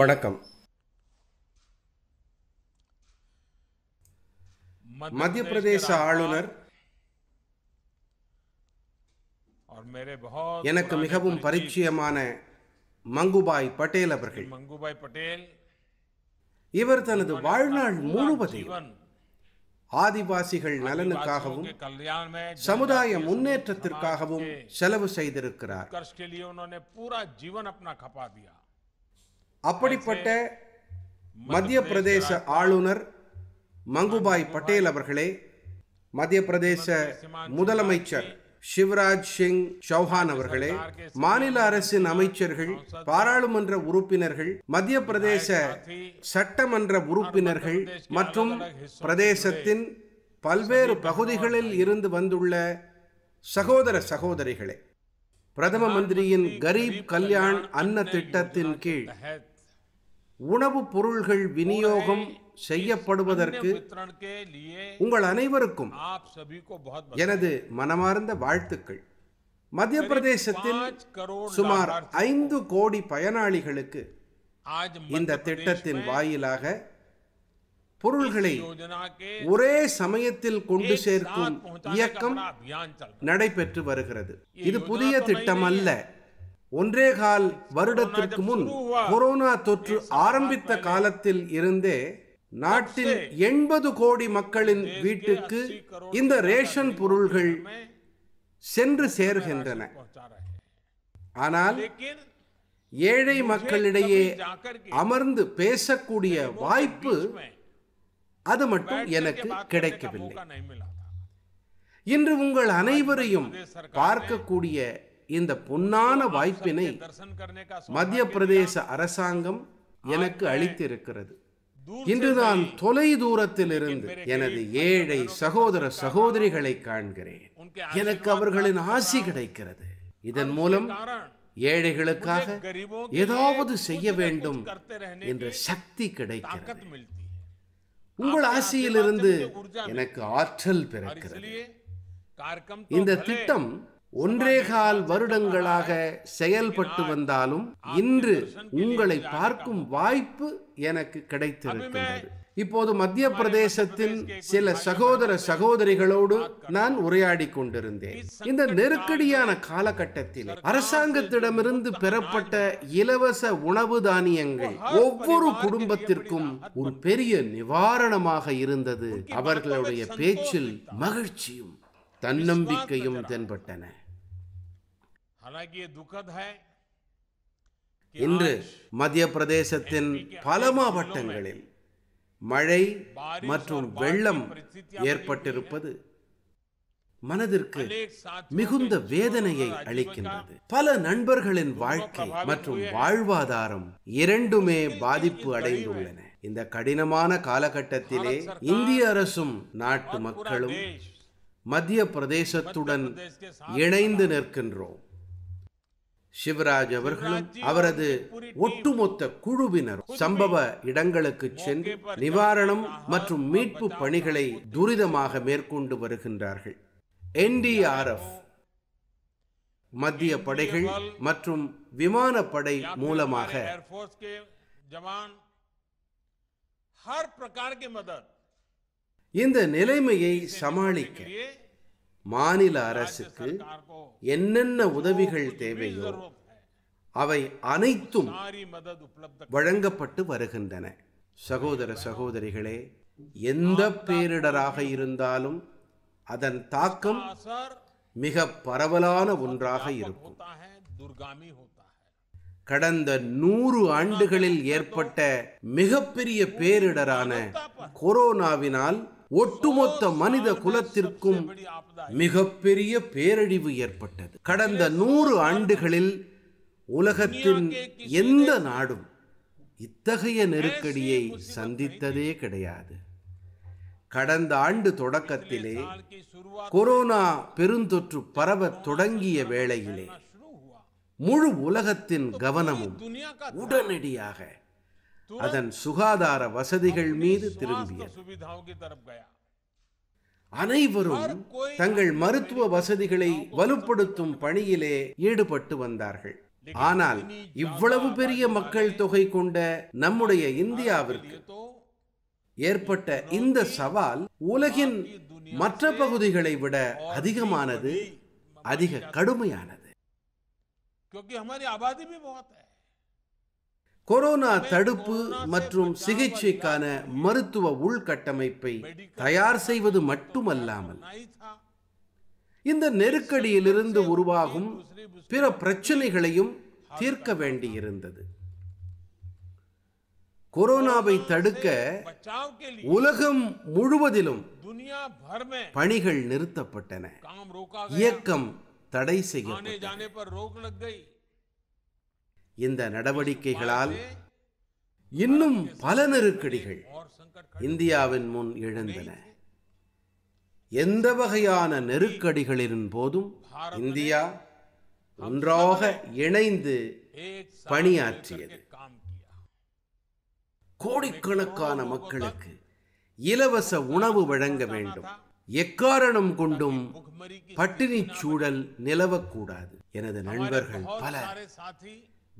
வணக்கம் மத்திய பிரதேச ஆளுநர் எனக்கு மிகவும் பரிச்சயமான மங்குபாய் பட்டேல் அவர்கள் மங்குபாய் பட்டேல் இவர் தனது வாழ்நாள் முழுவதையும் ஆதிவாசிகள் நலனுக்காகவும் சமுதாய முன்னேற்றத்திற்காகவும் செலவு செய்திருக்கிறார் ஜீவன் அப்படிப்பட்ட மத்திய பிரதேச ஆளுநர் மங்குபாய் பட்டேல் அவர்களே மத்திய பிரதேச முதலமைச்சர் சிவராஜ் சிங் சௌஹான் அவர்களே மாநில அரசின் அமைச்சர்கள் பாராளுமன்ற உறுப்பினர்கள் மத்திய பிரதேச சட்டமன்ற உறுப்பினர்கள் மற்றும் பிரதேசத்தின் பல்வேறு பகுதிகளில் இருந்து வந்துள்ள சகோதர சகோதரிகளே பிரதம மந்திரியின் கரீப் கல்யாண் அன்ன திட்டத்தின் கீழ் உணவுப் பொருள்கள் விநியோகம் செய்யப்படுவதற்கு உங்கள் அனைவருக்கும் எனது மனமார்ந்த வாழ்த்துக்கள் மத்திய பிரதேசத்தில் சுமார் ஐந்து கோடி பயனாளிகளுக்கு இந்த திட்டத்தின் வாயிலாக பொருள்களை ஒரே சமயத்தில் கொண்டு சேர்க்கும் இயக்கம் நடைபெற்று வருகிறது இது புதிய திட்டம் அல்ல ஒன்றே கால் வருடத்திற்கு முன் கொரோனா தொற்று ஆரம்பித்த காலத்தில் இருந்தே நாட்டில் எண்பது கோடி மக்களின் வீட்டுக்கு இந்த ரேஷன் பொருள்கள் சென்று சேர்கின்றன ஆனால் ஏழை மக்களிடையே அமர்ந்து பேசக்கூடிய வாய்ப்பு அது மட்டும் எனக்கு கிடைக்கவில்லை இன்று உங்கள் அனைவரையும் பார்க்கக்கூடிய இந்த பொன்னான வாய்ப்பினை மத்திய பிரதேச அரசாங்கம் எனக்கு அளித்திருக்கிறது இன்றுதான் தொலை தூரத்தில் இருந்து எனது ஏழை சகோதர சகோதரிகளை காண்கிறேன் எனக்கு அவர்களின் ஆசி கிடைக்கிறது இதன் மூலம் ஏழைகளுக்காக ஏதாவது செய்ய வேண்டும் என்ற சக்தி கிடைக்கிறது உங்கள் ஆசியிலிருந்து எனக்கு ஆற்றல் பிறக்கிறது இந்த திட்டம் ஒன்றே கால் வருடங்களாக செயல்பட்டு வந்தாலும் இன்று உங்களை பார்க்கும் வாய்ப்பு எனக்கு கிடைத்திருக்கிறது இப்போது மத்திய பிரதேசத்தின் சில சகோதர சகோதரிகளோடு நான் உரையாடி கொண்டிருந்தேன் இந்த நெருக்கடியான காலகட்டத்தில் அரசாங்கத்திடமிருந்து பெறப்பட்ட இலவச உணவு தானியங்கள் ஒவ்வொரு குடும்பத்திற்கும் ஒரு பெரிய நிவாரணமாக இருந்தது அவர்களுடைய பேச்சில் மகிழ்ச்சியும் தன்னம்பிக்கையும் தென்பட்டன இன்று மத்திய பிரதேசத்தின் பல மாவட்டங்களில் மழை மற்றும் வெள்ளம் ஏற்பட்டிருப்பது மனதிற்கு மிகுந்த வேதனையை அளிக்கின்றது பல நண்பர்களின் வாழ்க்கை மற்றும் வாழ்வாதாரம் இரண்டுமே பாதிப்பு அடைந்துள்ளன இந்த கடினமான காலகட்டத்திலே இந்திய அரசும் நாட்டு மக்களும் மத்திய பிரதேசத்துடன் இணைந்து நிற்கின்றோம் சிவராஜ் அவர்களும் அவரது ஒட்டுமொத்த குழுவினர் சம்பவ இடங்களுக்கு சென்று நிவாரணம் மற்றும் மீட்பு பணிகளை துரிதமாக மேற்கொண்டு வருகின்றார்கள் என்டிஆர்எஃப் மத்திய படைகள் மற்றும் விமானப்படை மூலமாக இந்த நிலைமையை சமாளிக்க மாநில அரசுக்கு என்னென்ன உதவிகள் தேவையோ அவை அனைத்தும் வழங்கப்பட்டு வருகின்றன சகோதர சகோதரிகளே எந்த பேரிடராக இருந்தாலும் அதன் தாக்கம் மிக பரவலான ஒன்றாக இருக்கும் கடந்த நூறு ஆண்டுகளில் ஏற்பட்ட மிகப்பெரிய பேரிடரான கொரோனாவினால் ஒட்டுமொத்த மனித குலத்திற்கும் மிகப்பெரிய பேரழிவு ஏற்பட்டது கடந்த நூறு ஆண்டுகளில் உலகத்தின் எந்த நாடும் இத்தகைய நெருக்கடியை சந்தித்ததே கிடையாது கடந்த ஆண்டு தொடக்கத்திலே கொரோனா பெருந்தொற்று பரவ தொடங்கிய வேளையிலே முழு உலகத்தின் கவனமும் உடனடியாக அதன் சுகாதார வசதிகள் மீது திரும்பிய அனைவரும் தங்கள் மருத்துவ வசதிகளை வலுப்படுத்தும் பணியிலே ஈடுபட்டு வந்தார்கள் ஆனால் இவ்வளவு பெரிய மக்கள் தொகை கொண்ட நம்முடைய இந்தியாவிற்கு ஏற்பட்ட இந்த சவால் உலகின் மற்ற பகுதிகளை விட அதிகமானது அதிக கடுமையானது கொரோனா தடுப்பு மற்றும் சிகிச்சைக்கான மருத்துவ உள்கட்டமைப்பை தயார் செய்வது மட்டுமல்லாமல் இந்த நெருக்கடியிலிருந்து உருவாகும் பிற பிரச்சனைகளையும் தீர்க்க வேண்டியிருந்தது கொரோனாவை தடுக்க உலகம் முழுவதிலும் பணிகள் நிறுத்தப்பட்டன இயக்கம் தடை செய்யப்பட்டது இந்த நடவடிக்கைகளால் இன்னும் பல நெருக்கடிகள் இந்தியாவின் முன் எழுந்தன எந்த வகையான நெருக்கடிகளின் போதும் இந்தியா ஒன்றாக இணைந்து பணியாற்றியது கோடிக்கணக்கான மக்களுக்கு இலவச உணவு வழங்க வேண்டும் எக்காரணம் கொண்டும் பட்டினி சூழல் நிலவக்கூடாது எனது நண்பர்கள் பல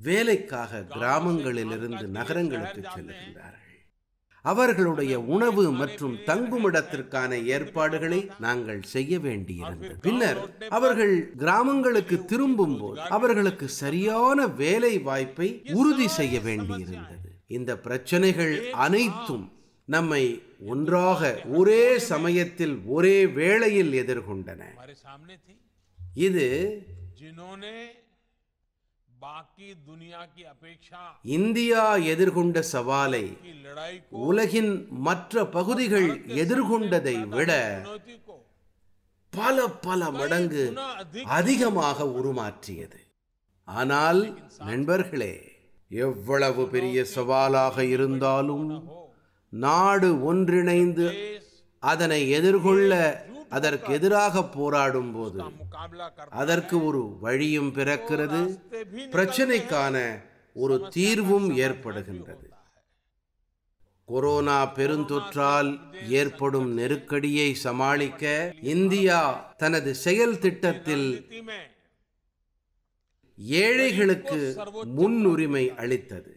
வேலைக்காக கிராமங்களிலிருந்து நகரங்களுக்கு செல்லுகின்றார்கள் அவர்களுடைய உணவு மற்றும் தங்குமிடத்திற்கான ஏற்பாடுகளை நாங்கள் செய்ய வேண்டியிருந்தது பின்னர் அவர்கள் கிராமங்களுக்கு திரும்பும் போது அவர்களுக்கு சரியான வேலை வாய்ப்பை உறுதி செய்ய வேண்டியிருந்தது இந்த பிரச்சனைகள் அனைத்தும் நம்மை ஒன்றாக ஒரே சமயத்தில் ஒரே வேளையில் எதிர்கொண்டன இது இந்தியா எதிர்கொண்ட சவாலை உலகின் மற்ற பகுதிகள் எதிர்கொண்டதை விட பல பல மடங்கு அதிகமாக உருமாற்றியது ஆனால் நண்பர்களே எவ்வளவு பெரிய சவாலாக இருந்தாலும் நாடு ஒன்றிணைந்து அதனை எதிர்கொள்ள அதற்கு எதிராக போராடும் போது அதற்கு ஒரு வழியும் பிறக்கிறது பிரச்சனைக்கான ஒரு தீர்வும் ஏற்படுகின்றது கொரோனா பெருந்தொற்றால் ஏற்படும் நெருக்கடியை சமாளிக்க இந்தியா தனது செயல் திட்டத்தில் ஏழைகளுக்கு முன்னுரிமை அளித்தது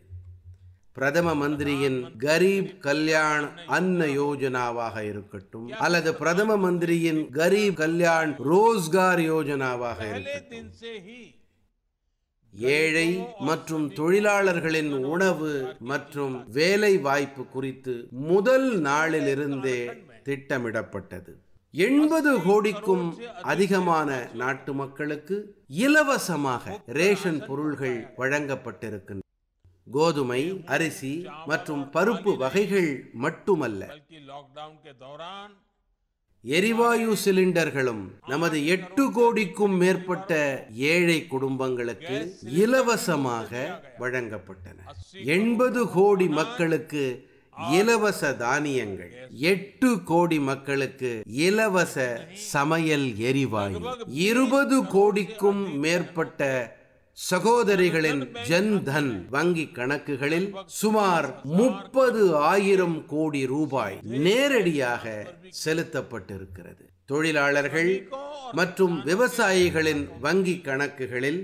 பிரதம மந்திரியின் கரீப் கல்யாண் அன்ன யோஜனாவாக இருக்கட்டும் அல்லது பிரதம மந்திரியின் கரீப் கல்யாண் ரோஸ்கார் யோஜனாவாக இருக்கட்டும் ஏழை மற்றும் தொழிலாளர்களின் உணவு மற்றும் வேலை வாய்ப்பு குறித்து முதல் நாளிலிருந்தே திட்டமிடப்பட்டது எண்பது கோடிக்கும் அதிகமான நாட்டு மக்களுக்கு இலவசமாக ரேஷன் பொருள்கள் வழங்கப்பட்டிருக்கின்றன கோதுமை அரிசி மற்றும் பருப்பு வகைகள் மட்டுமல்ல எரிவாயு சிலிண்டர்களும் நமது எட்டு கோடிக்கும் மேற்பட்ட ஏழை குடும்பங்களுக்கு இலவசமாக வழங்கப்பட்டன எண்பது கோடி மக்களுக்கு இலவச தானியங்கள் எட்டு கோடி மக்களுக்கு இலவச சமையல் எரிவாயு இருபது கோடிக்கும் மேற்பட்ட சகோதரிகளின் ஜன் தன் வங்கி கணக்குகளில் சுமார் முப்பது ஆயிரம் கோடி ரூபாய் நேரடியாக செலுத்தப்பட்டிருக்கிறது தொழிலாளர்கள் மற்றும் விவசாயிகளின் வங்கி கணக்குகளில்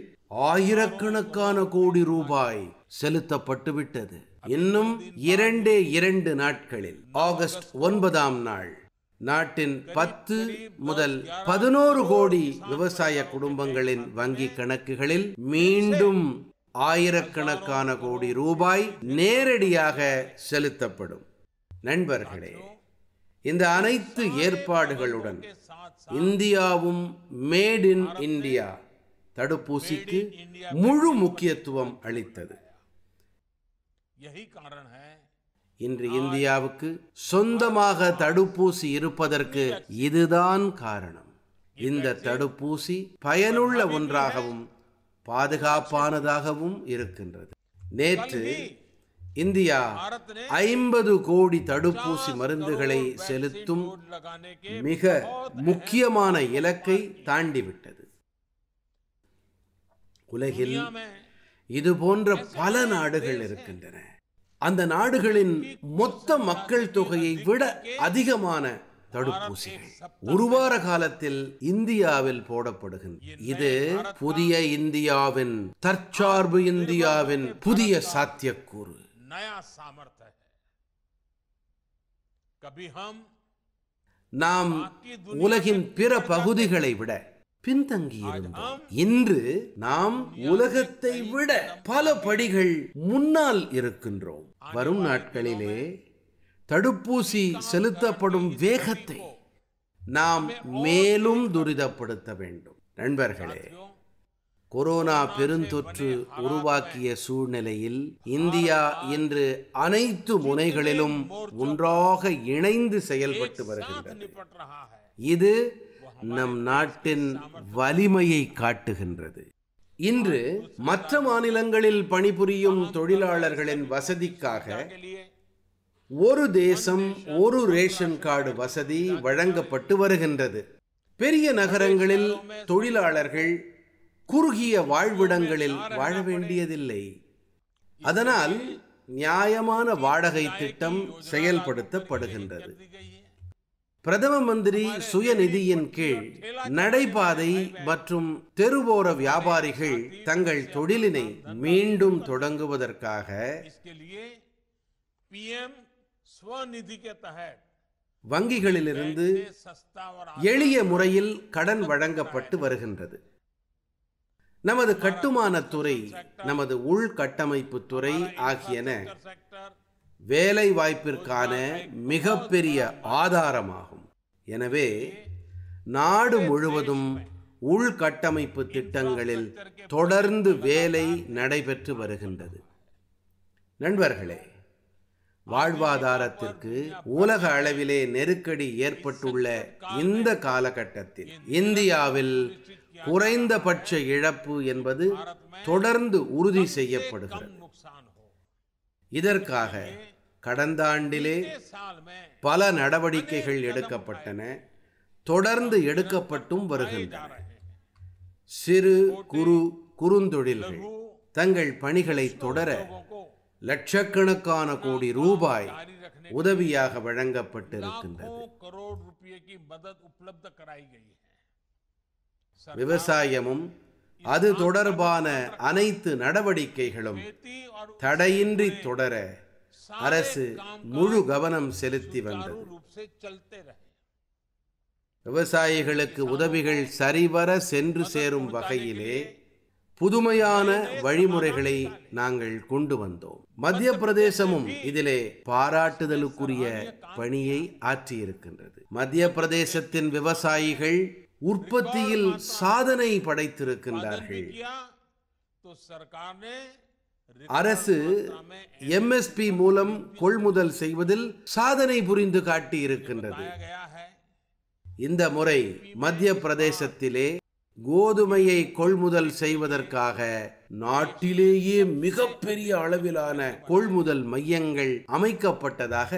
ஆயிரக்கணக்கான கோடி ரூபாய் செலுத்தப்பட்டுவிட்டது இன்னும் இரண்டே இரண்டு நாட்களில் ஆகஸ்ட் ஒன்பதாம் நாள் நாட்டின் பத்து முதல் பதினோரு கோடி விவசாய குடும்பங்களின் வங்கி கணக்குகளில் மீண்டும் ஆயிரக்கணக்கான கோடி ரூபாய் நேரடியாக செலுத்தப்படும் நண்பர்களே இந்த அனைத்து ஏற்பாடுகளுடன் இந்தியாவும் மேட் இன் இந்தியா தடுப்பூசிக்கு முழு முக்கியத்துவம் அளித்தது இன்று இந்தியாவுக்கு சொந்தமாக தடுப்பூசி இருப்பதற்கு இதுதான் காரணம் இந்த தடுப்பூசி பயனுள்ள ஒன்றாகவும் பாதுகாப்பானதாகவும் இருக்கின்றது நேற்று இந்தியா ஐம்பது கோடி தடுப்பூசி மருந்துகளை செலுத்தும் மிக முக்கியமான இலக்கை தாண்டிவிட்டது உலகில் இது போன்ற பல நாடுகள் இருக்கின்றன அந்த நாடுகளின் மொத்த மக்கள் தொகையை விட அதிகமான தடுப்பூசிகள் ஒரு வார காலத்தில் இந்தியாவில் போடப்படுகின்றன இது புதிய இந்தியாவின் தற்சார்பு இந்தியாவின் புதிய சாத்தியக்கூறு நாம் உலகின் பிற பகுதிகளை விட பின்தங்கியிருந்தோம் இன்று நாம் உலகத்தை விட பல படிகள் முன்னால் இருக்கின்றோம் வரும் நாட்களிலே தடுப்பூசி செலுத்தப்படும் வேகத்தை நாம் மேலும் துரிதப்படுத்த வேண்டும் நண்பர்களே கொரோனா பெருந்தொற்று உருவாக்கிய சூழ்நிலையில் இந்தியா இன்று அனைத்து முனைகளிலும் ஒன்றாக இணைந்து செயல்பட்டு வருகின்றது இது நம் நாட்டின் வலிமையை காட்டுகின்றது இன்று மற்ற மாநிலங்களில் பணிபுரியும் தொழிலாளர்களின் வசதிக்காக ஒரு தேசம் ஒரு ரேஷன் கார்டு வசதி வழங்கப்பட்டு வருகின்றது பெரிய நகரங்களில் தொழிலாளர்கள் குறுகிய வாழ்விடங்களில் வாழ வேண்டியதில்லை அதனால் நியாயமான வாடகை திட்டம் செயல்படுத்தப்படுகின்றது பிரதம மந்திரி சுயநிதியின் கீழ் நடைபாதை மற்றும் தெருவோர வியாபாரிகள் தங்கள் தொழிலினை மீண்டும் தொடங்குவதற்காக வங்கிகளிலிருந்து எளிய முறையில் கடன் வழங்கப்பட்டு வருகின்றது நமது கட்டுமானத்துறை துறை நமது உள்கட்டமைப்பு துறை ஆகியன வேலை வாய்ப்பிற்கான மிகப்பெரிய ஆதாரமாகும் எனவே நாடு முழுவதும் உள்கட்டமைப்பு திட்டங்களில் தொடர்ந்து வேலை நடைபெற்று வருகின்றது நண்பர்களே வாழ்வாதாரத்திற்கு உலக அளவிலே நெருக்கடி ஏற்பட்டுள்ள இந்த காலகட்டத்தில் இந்தியாவில் குறைந்தபட்ச இழப்பு என்பது தொடர்ந்து உறுதி செய்யப்படுகிறது இதற்காக கடந்த ஆண்டிலே பல நடவடிக்கைகள் எடுக்கப்பட்டன தொடர்ந்து எடுக்கப்பட்டும் வருகின்றன சிறு குறு குறுந்தொழில்கள் தங்கள் பணிகளை தொடர லட்சக்கணக்கான கோடி ரூபாய் உதவியாக வழங்கப்பட்டிருக்கின்றது விவசாயமும் அது தொடர்பான அனைத்து நடவடிக்கைகளும் தடையின்றி தொடர அரசு முழு கவனம் செலுத்தி வந்தது விவசாயிகளுக்கு உதவிகள் சரிவர சென்று சேரும் வகையிலே புதுமையான வழிமுறைகளை நாங்கள் கொண்டு வந்தோம் மத்திய பிரதேசமும் இதிலே பாராட்டுதலுக்குரிய பணியை ஆற்றியிருக்கின்றது மத்திய பிரதேசத்தின் விவசாயிகள் உற்பத்தியில் சாதனை படைத்திருக்கின்றார்கள் அரசு எம்எஸ்பி மூலம் கொள்முதல் செய்வதில் சாதனை புரிந்து காட்டியிருக்கின்றது இந்த முறை மத்திய பிரதேசத்திலே கோதுமையை கொள்முதல் செய்வதற்காக நாட்டிலேயே மிகப்பெரிய அளவிலான கொள்முதல் மையங்கள் அமைக்கப்பட்டதாக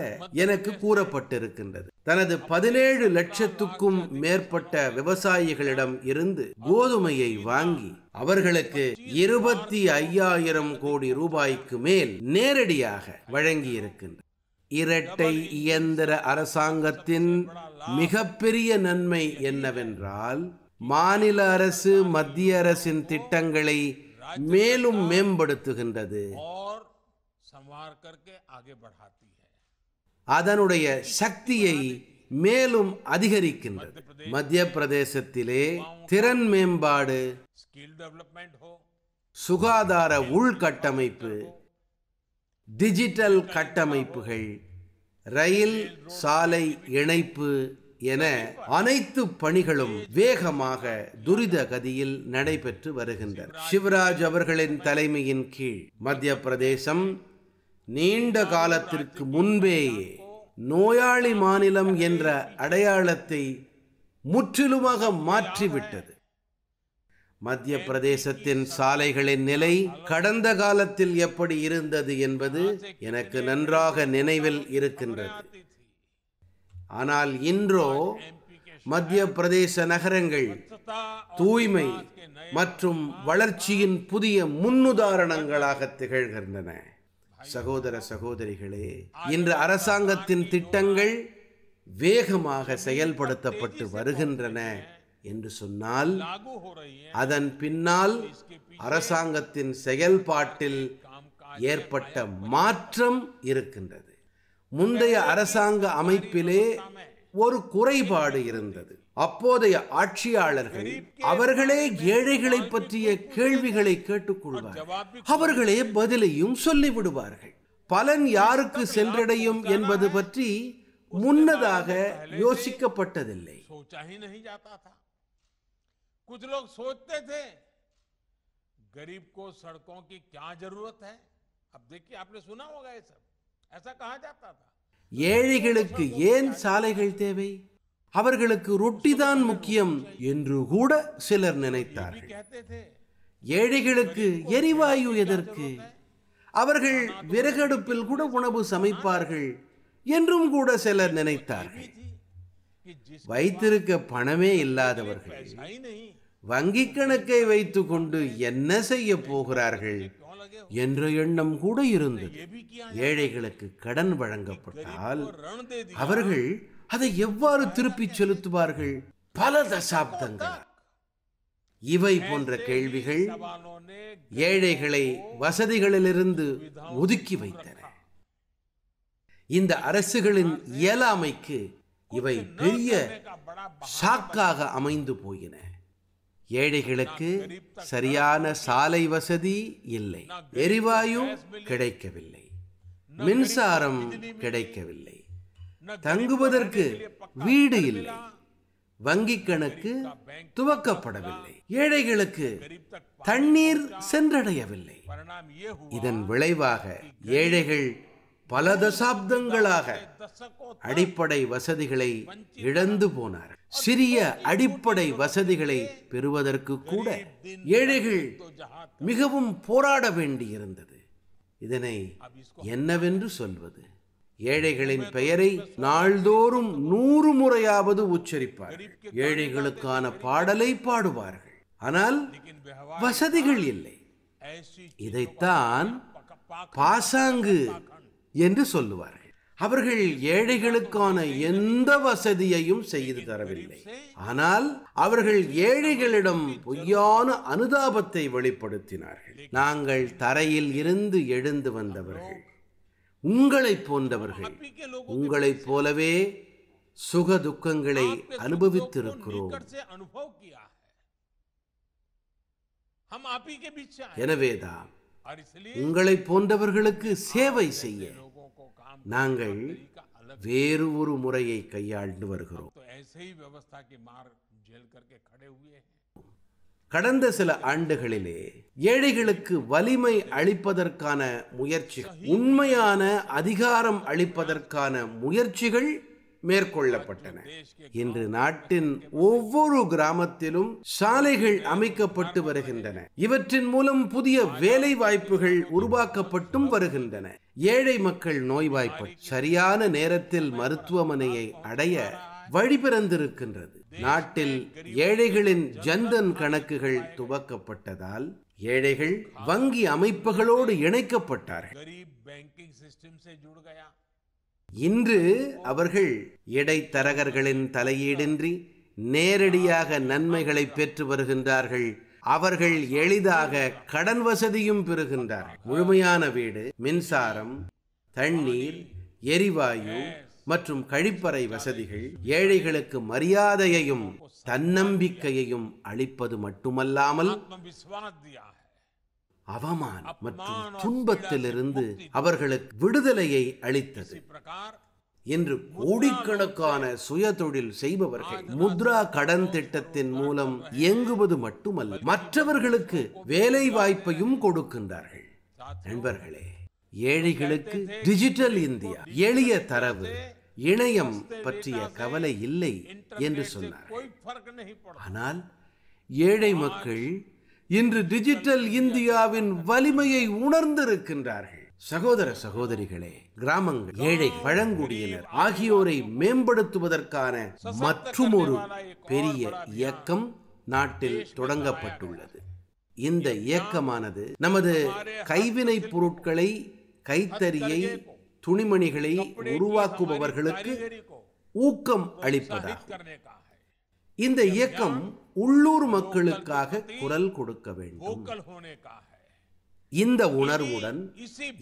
எனக்கு கூறப்பட்டிருக்கின்றது தனது பதினேழு லட்சத்துக்கும் மேற்பட்ட விவசாயிகளிடம் இருந்து கோதுமையை வாங்கி அவர்களுக்கு இருபத்தி ஐயாயிரம் கோடி ரூபாய்க்கு மேல் நேரடியாக வழங்கியிருக்கின்றது இரட்டை இயந்திர அரசாங்கத்தின் மிகப்பெரிய நன்மை என்னவென்றால் மாநில அரசு மத்திய அரசின் திட்டங்களை மேலும் மேம்படுத்துகின்றது அதனுடைய சக்தியை மேலும் அதிகரிக்கின்றது மத்திய பிரதேசத்திலே திறன் மேம்பாடு சுகாதார உள்கட்டமைப்பு டிஜிட்டல் கட்டமைப்புகள் ரயில் சாலை இணைப்பு என அனைத்து பணிகளும் வேகமாக துரித கதியில் நடைபெற்று வருகின்றன சிவராஜ் அவர்களின் தலைமையின் கீழ் மத்திய பிரதேசம் நீண்ட காலத்திற்கு முன்பேயே நோயாளி மாநிலம் என்ற அடையாளத்தை முற்றிலுமாக மாற்றிவிட்டது மத்திய பிரதேசத்தின் சாலைகளின் நிலை கடந்த காலத்தில் எப்படி இருந்தது என்பது எனக்கு நன்றாக நினைவில் இருக்கின்றது ஆனால் இன்றோ மத்திய பிரதேச நகரங்கள் தூய்மை மற்றும் வளர்ச்சியின் புதிய முன்னுதாரணங்களாக திகழ்கின்றன சகோதர சகோதரிகளே இன்று அரசாங்கத்தின் திட்டங்கள் வேகமாக செயல்படுத்தப்பட்டு வருகின்றன என்று சொன்னால் அதன் பின்னால் அரசாங்கத்தின் செயல்பாட்டில் ஏற்பட்ட மாற்றம் இருக்கின்றது முந்தைய அரசாங்க அமைப்பிலே ஒரு குறைபாடு இருந்தது அப்போதைய ஆட்சியாளர்கள் அவர்களே ஏழைகளை பற்றிய கேள்விகளை கேட்டுக்கொள்வார்கள் அவர்களே பதிலையும் சொல்லிவிடுவார்கள் பலன் யாருக்கு சென்றடையும் என்பது பற்றி முன்னதாக யோசிக்கப்பட்டதில்லை गरीब को सड़कों की क्या जरूरत है अब देखिए आपने सुना होगा ये सब ஏழைகளுக்கு ஏன் சாலைகள் தேவை அவர்களுக்கு ரொட்டிதான் முக்கியம் என்று கூட சிலர் நினைத்தார்கள் ஏழைகளுக்கு எரிவாயு எதற்கு அவர்கள் விறகடுப்பில் கூட உணவு சமைப்பார்கள் என்றும் கூட சிலர் நினைத்தார்கள் வைத்திருக்க பணமே இல்லாதவர்கள் வங்கிக் கணக்கை வைத்துக்கொண்டு என்ன செய்ய போகிறார்கள் என்ற எண்ணம் கூட இருந்தது ஏழைகளுக்கு கடன் வழங்கப்பட்டால் அவர்கள் அதை எவ்வாறு திருப்பி செலுத்துவார்கள் பல தசாப்தங்கள் இவை போன்ற கேள்விகள் ஏழைகளை வசதிகளிலிருந்து ஒதுக்கி வைத்தன இந்த அரசுகளின் இயலாமைக்கு இவை பெரிய சாக்காக அமைந்து போயின ஏழைகளுக்கு சரியான சாலை வசதி இல்லை எரிவாயு கிடைக்கவில்லை மின்சாரம் கிடைக்கவில்லை தங்குவதற்கு வீடு இல்லை வங்கி கணக்கு துவக்கப்படவில்லை ஏழைகளுக்கு தண்ணீர் சென்றடையவில்லை இதன் விளைவாக ஏழைகள் பல தசாப்தங்களாக அடிப்படை வசதிகளை இழந்து போனார்கள் சிறிய அடிப்படை வசதிகளை பெறுவதற்கு கூட ஏழைகள் மிகவும் போராட வேண்டியிருந்தது இதனை என்னவென்று சொல்வது ஏழைகளின் பெயரை நாள்தோறும் நூறு முறையாவது உச்சரிப்பார் ஏழைகளுக்கான பாடலை பாடுவார்கள் ஆனால் வசதிகள் இல்லை இதைத்தான் பாசாங்கு என்று சொல்லுவார்கள் அவர்கள் ஏழைகளுக்கான எந்த வசதியையும் செய்து தரவில்லை ஆனால் அவர்கள் ஏழைகளிடம் பொய்யான அனுதாபத்தை வெளிப்படுத்தினார்கள் நாங்கள் தரையில் இருந்து எழுந்து வந்தவர்கள் உங்களை போன்றவர்கள் உங்களைப் போலவே சுக துக்கங்களை அனுபவித்திருக்கிறோம் எனவேதான் உங்களை போன்றவர்களுக்கு சேவை செய்ய நாங்கள் வேறு ஒரு முறையை கையாண்டு வருகிறோம் கடந்த சில ஆண்டுகளிலே ஏழைகளுக்கு வலிமை அளிப்பதற்கான முயற்சி உண்மையான அதிகாரம் அளிப்பதற்கான முயற்சிகள் மேற்கொள்ளப்பட்டன இன்று நாட்டின் ஒவ்வொரு கிராமத்திலும் சாலைகள் அமைக்கப்பட்டு வருகின்றன இவற்றின் மூலம் புதிய வேலை வாய்ப்புகள் உருவாக்கப்பட்டும் வருகின்றன ஏழை மக்கள் நோய்வாய்ப்பு சரியான நேரத்தில் மருத்துவமனையை அடைய வழிபிறந்திருக்கின்றது நாட்டில் ஏழைகளின் ஜன்தன் கணக்குகள் துவக்கப்பட்டதால் ஏழைகள் வங்கி அமைப்புகளோடு இணைக்கப்பட்டார்கள் இன்று அவர்கள் இடைத்தரகர்களின் தலையீடின்றி நேரடியாக நன்மைகளை பெற்று வருகின்றார்கள் அவர்கள் எளிதாக கடன் வசதியும் பெறுகின்றார் முழுமையான வீடு மின்சாரம் தண்ணீர் எரிவாயு மற்றும் கழிப்பறை வசதிகள் ஏழைகளுக்கு மரியாதையையும் தன்னம்பிக்கையையும் அளிப்பது மட்டுமல்லாமல் அவமான் மற்றும் துன்பத்திலிருந்து அவர்களுக்கு விடுதலையை அளித்தது என்று கோடிக்கணக்கான சுயதொழில் செய்பவர்கள் முத்ரா கடன் திட்டத்தின் மூலம் இயங்குவது மட்டுமல்ல மற்றவர்களுக்கு வேலை வாய்ப்பையும் கொடுக்கின்றார்கள் நண்பர்களே ஏழைகளுக்கு டிஜிட்டல் இந்தியா எளிய தரவு இணையம் பற்றிய கவலை இல்லை என்று சொன்னார் ஆனால் ஏழை மக்கள் இன்று டிஜிட்டல் இந்தியாவின் வலிமையை உணர்ந்திருக்கின்றார்கள் சகோதர சகோதரிகளே கிராமங்கள் ஏழை பழங்குடியினர் ஆகியோரை மேம்படுத்துவதற்கான மற்றும் ஒரு பெரிய இயக்கம் நாட்டில் தொடங்கப்பட்டுள்ளது இந்த இயக்கமானது நமது கைவினை பொருட்களை கைத்தறியை துணிமணிகளை உருவாக்குபவர்களுக்கு ஊக்கம் அளிப்பதாகும் இந்த இயக்கம் உள்ளூர் மக்களுக்காக குரல் கொடுக்க வேண்டும் இந்த உணர்வுடன்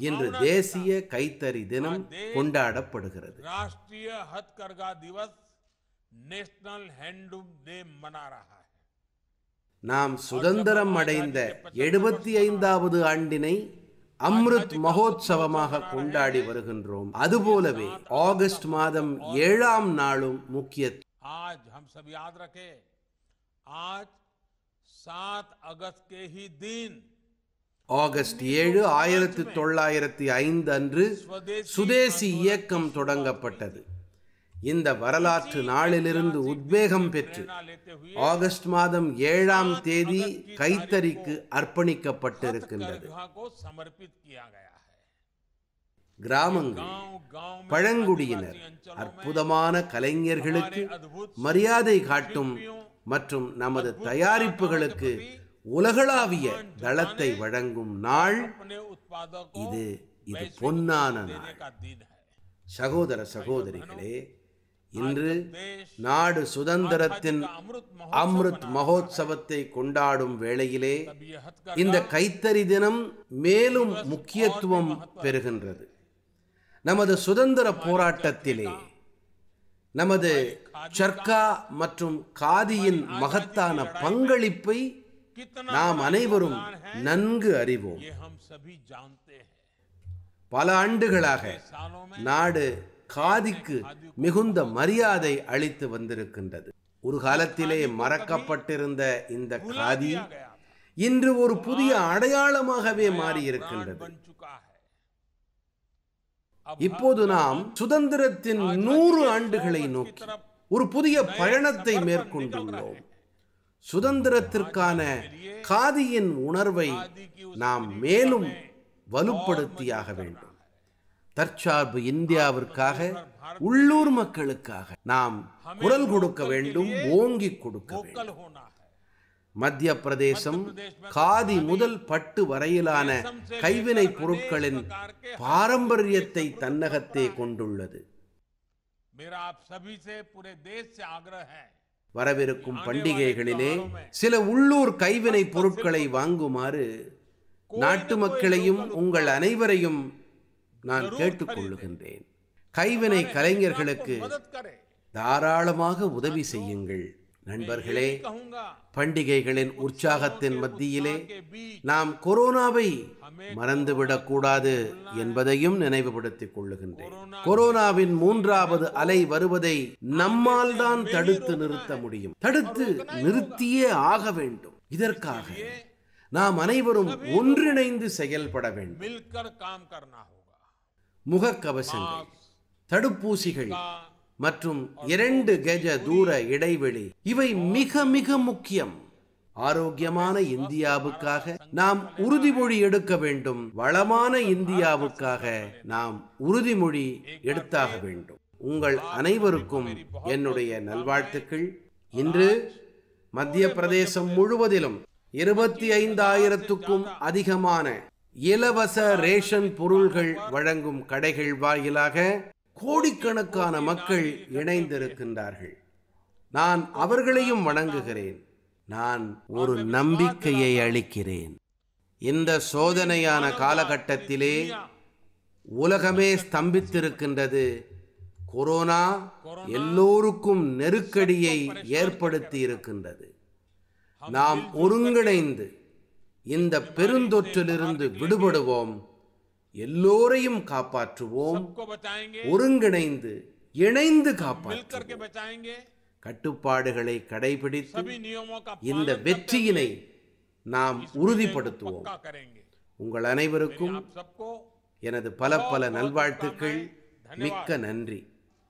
இன்று தேசிய கைத்தறி தினம் கொண்டாடப்படுகிறது ராஷ்டிரிய ஹத்கர்கா திவஸ் நேஷனல் ஹேண்ட்லூம் டே மனா நாம் சுதந்திரம் அடைந்த எழுபத்தி ஐந்தாவது ஆண்டினை அம்ருத் மகோத்சவமாக கொண்டாடி வருகின்றோம் அதுபோலவே ஆகஸ்ட் மாதம் ஏழாம் நாளும் முக்கிய ஆஜ் ஹம் சப் யாத் ரகே ஆஜ் சாத் அகஸ்ட் கே ஹி தீன் ஆகஸ்ட் ஏழு ஆயிரத்தி தொள்ளாயிரத்தி ஐந்து அன்று சுதேசி இயக்கம் தொடங்கப்பட்டது இந்த வரலாற்று நாளிலிருந்து உத்வேகம் பெற்று ஆகஸ்ட் மாதம் ஏழாம் தேதி கைத்தறிக்கு அர்ப்பணிக்கப்பட்டிருக்கின்றது கிராமங்கள் பழங்குடியினர் அற்புதமான கலைஞர்களுக்கு மரியாதை காட்டும் மற்றும் நமது தயாரிப்புகளுக்கு உலகளாவிய தளத்தை வழங்கும் நாள் இது இது பொன்னான நாள் சகோதர சகோதரிகளே இன்று நாடு சுதந்திரத்தின் அம்ருத் மகோத்சவத்தை கொண்டாடும் வேளையிலே இந்த கைத்தறி தினம் மேலும் முக்கியத்துவம் பெறுகின்றது நமது சுதந்திர போராட்டத்திலே நமது சர்க்கா மற்றும் காதியின் மகத்தான பங்களிப்பை நாம் அனைவரும் நன்கு அறிவோம் பல ஆண்டுகளாக நாடு காதிக்கு மிகுந்த மரியாதை அளித்து வந்திருக்கின்றது ஒரு காலத்திலே மறக்கப்பட்டிருந்த இந்த காதி இன்று ஒரு புதிய அடையாளமாகவே மாறியிருக்கின்றது இப்போது நாம் சுதந்திரத்தின் நூறு ஆண்டுகளை நோக்கி ஒரு புதிய பயணத்தை மேற்கொண்டுள்ளோம் சுதந்திரத்திற்கான காதியின் உணர்வை நாம் மேலும் வலுப்படுத்தியாக வேண்டும் தற்சார்பு இந்தியாவிற்காக உள்ளூர் மக்களுக்காக நாம் குரல் கொடுக்க வேண்டும் ஓங்கி கொடுக்க வேண்டும் மத்திய பிரதேசம் காதி முதல் பட்டு வரையிலான கைவினை பொருட்களின் பாரம்பரியத்தை தன்னகத்தே கொண்டுள்ளது வரவிருக்கும் பண்டிகைகளிலே சில உள்ளூர் கைவினை பொருட்களை வாங்குமாறு நாட்டு மக்களையும் உங்கள் அனைவரையும் நான் கேட்டுக்கொள்ளுகின்றேன் கைவினை கலைஞர்களுக்கு தாராளமாக உதவி செய்யுங்கள் நண்பர்களே பண்டிகைகளின் உற்சாகத்தின் மத்தியிலே நாம் கொரோனாவை கூடாது என்பதையும் நினைவுபடுத்திக் கொள்ளுகின்றேன் கொரோனாவின் மூன்றாவது அலை வருவதை நம்மால் தான் தடுத்து நிறுத்த முடியும் தடுத்து நிறுத்தியே ஆக வேண்டும் இதற்காக நாம் அனைவரும் ஒன்றிணைந்து செயல்பட வேண்டும் முகக்கவசங்கள் தடுப்பூசிகள் மற்றும் இரண்டு கெஜ தூர இடைவெளி இவை மிக மிக முக்கியம் ஆரோக்கியமான இந்தியாவுக்காக நாம் உறுதிமொழி எடுக்க வேண்டும் வளமான இந்தியாவுக்காக நாம் உறுதிமொழி எடுத்தாக வேண்டும் உங்கள் அனைவருக்கும் என்னுடைய நல்வாழ்த்துக்கள் இன்று மத்திய பிரதேசம் முழுவதிலும் இருபத்தி ஐந்தாயிரத்துக்கும் அதிகமான இலவச ரேஷன் பொருள்கள் வழங்கும் கடைகள் வாயிலாக கோடிக்கணக்கான மக்கள் இணைந்திருக்கின்றார்கள் நான் அவர்களையும் வணங்குகிறேன் நான் ஒரு நம்பிக்கையை அளிக்கிறேன் இந்த சோதனையான காலகட்டத்திலே உலகமே ஸ்தம்பித்திருக்கின்றது கொரோனா எல்லோருக்கும் நெருக்கடியை ஏற்படுத்தி இருக்கின்றது நாம் ஒருங்கிணைந்து இந்த பெருந்தொற்றிலிருந்து விடுபடுவோம் எல்லோரையும் காப்பாற்றுவோம் ஒருங்கிணைந்து இணைந்து காப்பாற்றுவோம் கட்டுப்பாடுகளை கடைபிடித்து இந்த வெற்றியினை நாம் உறுதிப்படுத்துவோம் உங்கள் அனைவருக்கும் எனது பல பல நல்வாழ்த்துக்கள் மிக்க நன்றி